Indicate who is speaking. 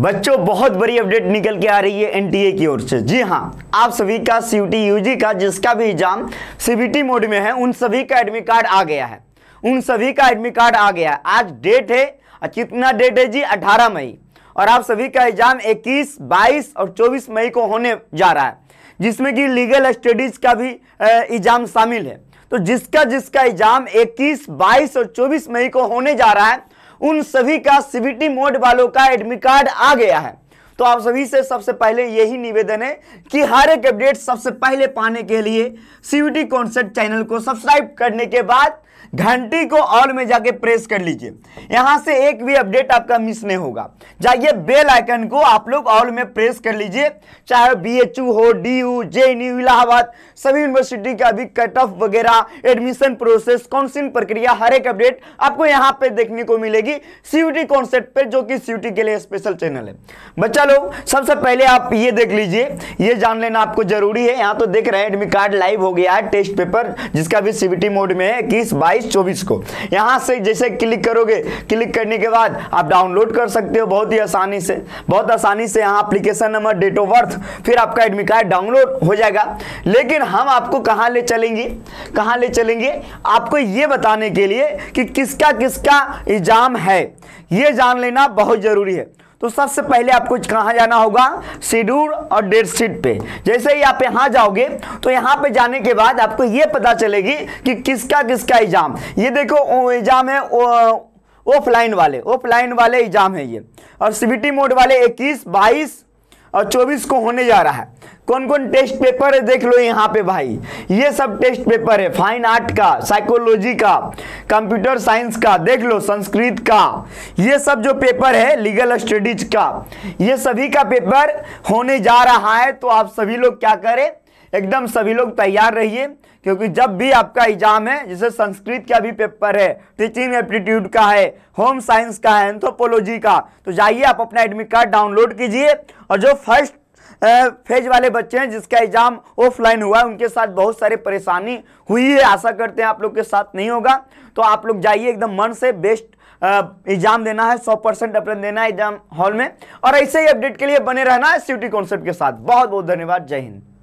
Speaker 1: बच्चों बहुत बड़ी अपडेट निकल के आ रही है एनटीए की ओर से जी हाँ आप सभी का सीयूटी यूजी का जिसका भी एग्जाम सीबीटी मोड में है उन सभी का एडमिट कार्ड आ गया है उन सभी का एडमिट कार्ड आ गया है आज डेट है कितना डेट है जी 18 मई और आप सभी का एग्जाम 21, 22 और 24 मई को होने जा रहा है जिसमें कि लीगल स्टडीज का भी एग्जाम शामिल है तो जिसका जिसका एग्जाम 21, 22 और 24 मई को होने जा रहा है उन सभी का सीबीटी मोड वालों का एडमिट कार्ड आ गया है तो आप सभी से सबसे पहले यही निवेदन है कि हर एक अपडेट सबसे पहले पाने के लिए सीवीटी कॉन्सेप्ट चैनल को सब्सक्राइब करने के बाद घंटी को ऑल में जाके प्रेस कर लीजिए यहां से एक भी अपडेट आपका मिस नहीं होगा जाइए बेल आइकन को आप लोग ऑल में प्रेस कर लीजिए चाहे बी एच यू हो D U J N U Allahabad सभी यूनिवर्सिटी का भी कट ऑफ वगैरह एडमिशन प्रोसेस सी प्रक्रिया हर एक अपडेट आपको यहां पे देखने को मिलेगी सीयूटी कॉन्सेप्ट पे जो कि सीयूटी के लिए स्पेशल चैनल है बच्चा क्या लोग सबसे पहले आप ये देख लीजिए ये जान लेना आपको जरूरी है यहाँ तो देख रहे हैं एडमिट कार्ड लाइव हो गया है टेस्ट पेपर जिसका भी सीबीटी मोड में है इक्कीस बाईस चौबीस को यहाँ से जैसे क्लिक करोगे क्लिक करने के बाद आप डाउनलोड कर सकते हो बहुत ही आसानी से बहुत आसानी से यहाँ application number date of birth फिर आपका एडमिट कार्ड डाउनलोड हो जाएगा लेकिन हम आपको कहाँ ले चलेंगे कहाँ ले चलेंगे आपको ये बताने के लिए कि किसका किसका एग्जाम है ये जान लेना बहुत ज़रूरी है तो सबसे पहले आपको कहाँ जाना होगा शेड्यूल और डेट शीट पे जैसे ही आप यहाँ जाओगे तो यहाँ पे जाने के बाद आपको ये पता चलेगी कि किसका किसका एग्जाम ये देखो एग्जाम है ऑफलाइन वाले ऑफलाइन वाले एग्जाम है ये और सीबीटी मोड वाले 21, 22 और 24 को होने जा रहा है कौन कौन टेस्ट पेपर है देख लो यहाँ पे भाई ये सब टेस्ट पेपर है फाइन आर्ट का साइकोलॉजी का कंप्यूटर साइंस का देख लो संस्कृत का ये सब जो पेपर है लीगल स्टडीज का ये सभी का पेपर होने जा रहा है तो आप सभी लोग क्या करें एकदम सभी लोग तैयार रहिए क्योंकि जब भी आपका एग्जाम है जैसे संस्कृत का भी पेपर है टीचिंग एप्टीट्यूड का है होम साइंस का है एंथ्रोपोलॉजी का तो जाइए आप अपना एडमिट कार्ड डाउनलोड कीजिए और जो फर्स्ट फेज वाले बच्चे हैं जिसका एग्जाम ऑफलाइन हुआ है उनके साथ बहुत सारी परेशानी हुई है आशा करते हैं आप लोग के साथ नहीं होगा तो आप लोग जाइए एकदम मन से बेस्ट एग्जाम देना है सौ परसेंट अपने देना है एग्जाम हॉल में और ऐसे ही अपडेट के लिए बने रहना है सिटी कॉन्सेप्ट के साथ बहुत बहुत धन्यवाद जय हिंद